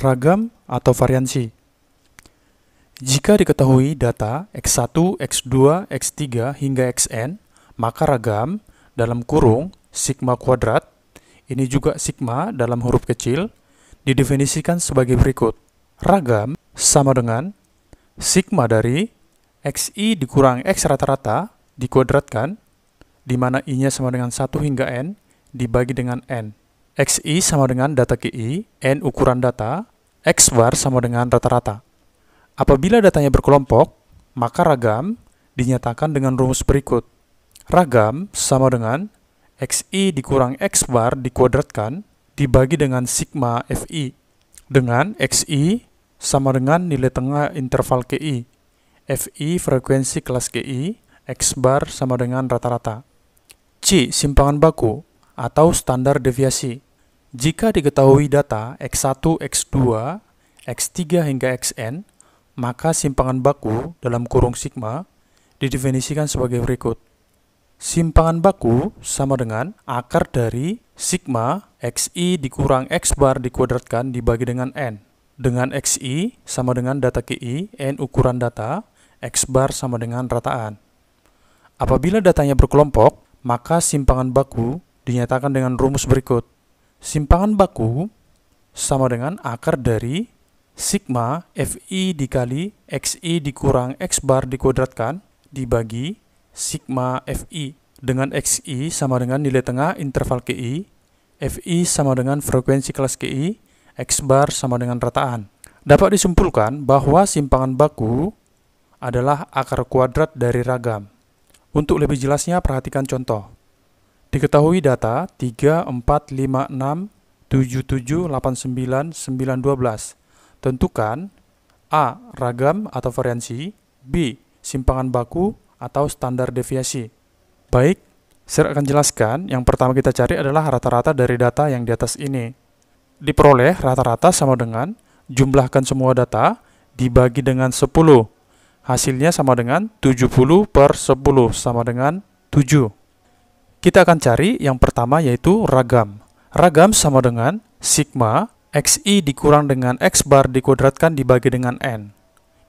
ragam, atau variansi. Jika diketahui data X1, X2, X3, hingga Xn, maka ragam dalam kurung sigma kuadrat, ini juga sigma dalam huruf kecil, didefinisikan sebagai berikut. Ragam sama dengan sigma dari xi dikurang x rata-rata dikuadratkan, di mana i-nya sama dengan 1 hingga n, dibagi dengan n xi sama dengan data ki, n ukuran data, x bar sama dengan rata-rata. Apabila datanya berkelompok, maka ragam dinyatakan dengan rumus berikut. Ragam sama dengan xi dikurang x bar dikuadratkan dibagi dengan sigma fi dengan xi sama dengan nilai tengah interval ki. fi frekuensi kelas ki, x bar sama dengan rata-rata. C simpangan baku atau standar deviasi. Jika diketahui data X1, X2, X3 hingga Xn, maka simpangan baku dalam kurung sigma didefinisikan sebagai berikut. Simpangan baku sama dengan akar dari sigma xi dikurang x bar dikuadratkan dibagi dengan n. Dengan xi sama dengan data ki, n ukuran data, x bar sama dengan rataan. Apabila datanya berkelompok, maka simpangan baku dinyatakan dengan rumus berikut. Simpangan baku sama dengan akar dari sigma Fi dikali Xi dikurang X bar dikuadratkan dibagi sigma Fi dengan Xi sama dengan nilai tengah interval KI, Fi sama dengan frekuensi kelas KI, X bar sama dengan rataan. Dapat disimpulkan bahwa simpangan baku adalah akar kuadrat dari ragam. Untuk lebih jelasnya perhatikan contoh. Diketahui data 34567789912. Tentukan A. Ragam atau variansi B. Simpangan baku atau standar deviasi. Baik, saya akan jelaskan. Yang pertama kita cari adalah rata-rata dari data yang di atas ini. Diperoleh rata-rata sama dengan jumlahkan semua data dibagi dengan 10. Hasilnya sama dengan 70 per 10 sama dengan 7. Kita akan cari yang pertama yaitu ragam. Ragam sama dengan sigma xi dikurang dengan x bar dikuadratkan dibagi dengan n.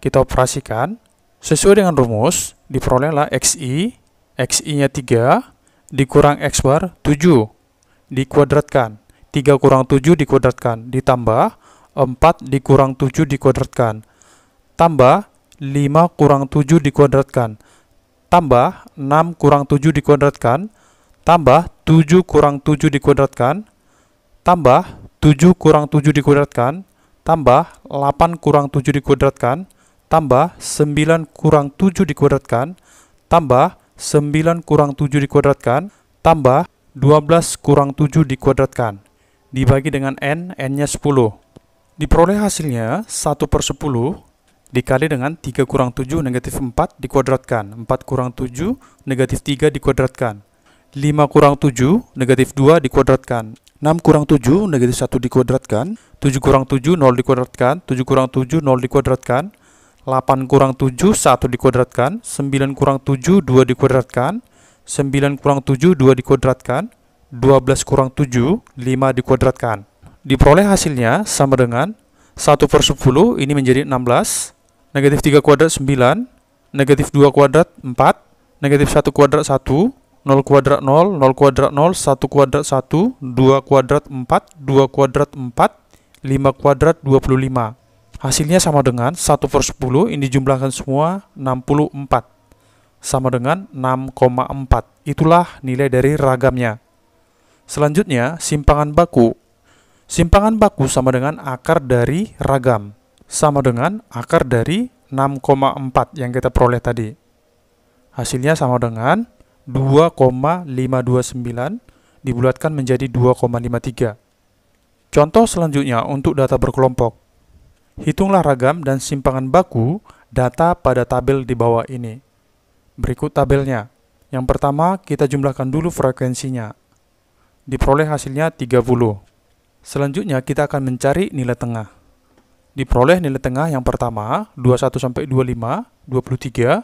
Kita operasikan. Sesuai dengan rumus, diperolehlah xi, xi-nya 3, dikurang x bar 7, dikuadratkan. 3 kurang 7 dikuadratkan, ditambah 4 dikurang 7 dikuadratkan, tambah 5 kurang 7 dikuadratkan, tambah 6 kurang 7 dikuadratkan, tambah 7 kurang 7 dikuadratkan, tambah 7 kurang 7 dikuadratkan, tambah 8 kurang 7 dikuadratkan, tambah 9 kurang 7 dikuadratkan, tambah 9 kurang 7 dikuadratkan, tambah 12 kurang 7 dikuadratkan. Dibagi dengan n, n-nya 10. Diperoleh hasilnya 1 per 10 dikali dengan 3 kurang 7 negatif 4 dikuadratkan, 4 kurang 7 negatif 3 dikuadratkan. 5 kurang 7, negatif 2 dikuadratkan. 6 kurang 7, negatif 1 dikuadratkan. 7 kurang 7, 0 dikuadratkan. 7 kurang 7, 0 dikuadratkan. 8 kurang 7, 1 dikuadratkan. 9 kurang 7, 2 dikuadratkan. 9 kurang 7, 2 dikuadratkan. 12 kurang 7, 5 dikuadratkan. Diperoleh hasilnya sama dengan 1 per 10, ini menjadi 16. Negatif 3 kuadrat 9, negatif 2 kuadrat 4, negatif 1 kuadrat 1, 0 kuadrat 0, 0 kuadrat 0, 1 kuadrat 1, 2 kuadrat 4, 2 kuadrat 4, 5 kuadrat 25. Hasilnya sama dengan 1 per 10, ini jumlahkan semua 64. Sama dengan 6,4. Itulah nilai dari ragamnya. Selanjutnya, simpangan baku. Simpangan baku sama dengan akar dari ragam. Sama dengan akar dari 6,4 yang kita peroleh tadi. Hasilnya sama dengan 6,4. 2,529 dibulatkan menjadi 2,53. Contoh selanjutnya untuk data berkelompok. Hitunglah ragam dan simpangan baku data pada tabel di bawah ini. Berikut tabelnya. Yang pertama, kita jumlahkan dulu frekuensinya. Diperoleh hasilnya 30. Selanjutnya, kita akan mencari nilai tengah. Diperoleh nilai tengah yang pertama, 21 sampai 25, 23,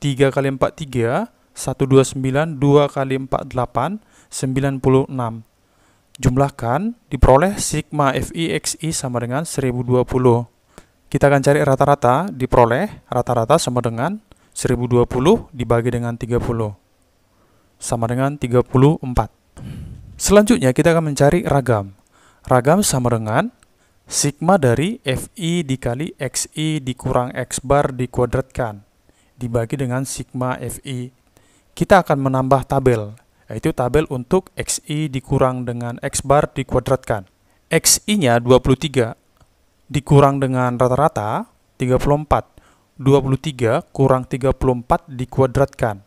3 kali 4 3 129 2 kali 4 8 96 jumlahkan diperoleh sigma FIXI sama dengan 1020 kita akan cari rata-rata diperoleh rata-rata sama dengan 1020 dibagi dengan 30 sama dengan 34 selanjutnya kita akan mencari ragam ragam sama dengan sigma dari FI dikali XI dikurang X bar dikuadratkan dibagi dengan sigma FI, kita akan menambah tabel, yaitu tabel untuk XI dikurang dengan X bar dikuadratkan. XI-nya 23, dikurang dengan rata-rata 34. 23 kurang 34 dikuadratkan.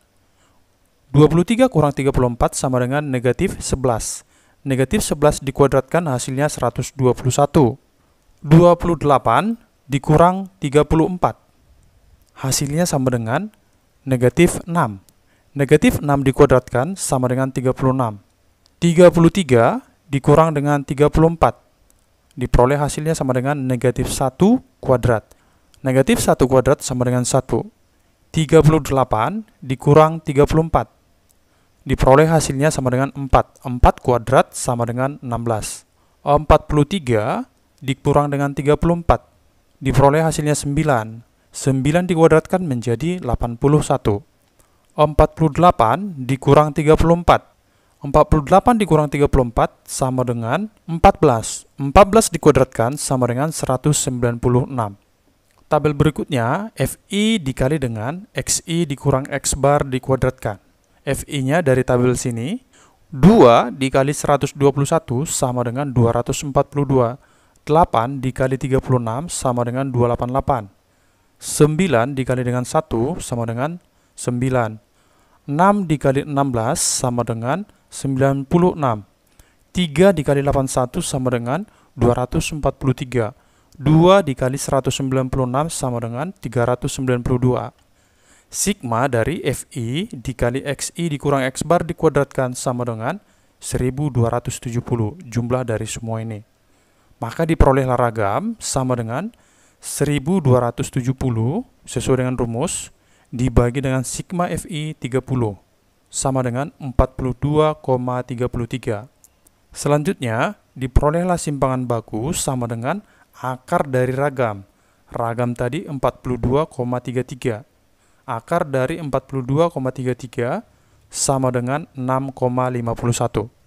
23 kurang 34 sama dengan negatif 11. Negatif 11 dikuadratkan hasilnya 121. 28 dikurang 34 hasilnya sama dengan negatif 6. Negatif 6 dikuadratkan sama dengan 36. 33 dikurang dengan 34. Diperoleh hasilnya sama dengan negatif 1 kuadrat. Negatif 1 kuadrat sama dengan 1. 38 dikurang 34. Diperoleh hasilnya sama dengan 4. 4 kuadrat sama dengan 16. 43 dikurang dengan 34. Diperoleh hasilnya 9. 9 dikuadratkan menjadi 81. 48 dikurang 34. 48 dikurang 34 sama dengan 14. 14 dikuadratkan sama dengan 196. Tabel berikutnya, FI dikali dengan XI dikurang X bar dikuadratkan. FI-nya dari tabel sini, 2 dikali 121 sama dengan 242. 8 dikali 36 sama dengan 288. 9 dikali dengan 1 sama dengan 9. 6 dikali 16 sama dengan 96. 3 dikali 81 sama dengan 243. 2 dikali 196 sama dengan 392. Sigma dari FI dikali XI dikurang X bar dikuadratkan sama dengan 1270 jumlah dari semua ini. Maka diperolehlah ragam sama dengan 1270. 1270 sesuai dengan rumus dibagi dengan sigma Fi 30 sama dengan 42,33. Selanjutnya, diperolehlah simpangan baku sama dengan akar dari ragam. Ragam tadi 42,33. Akar dari 42,33 sama dengan 6,51.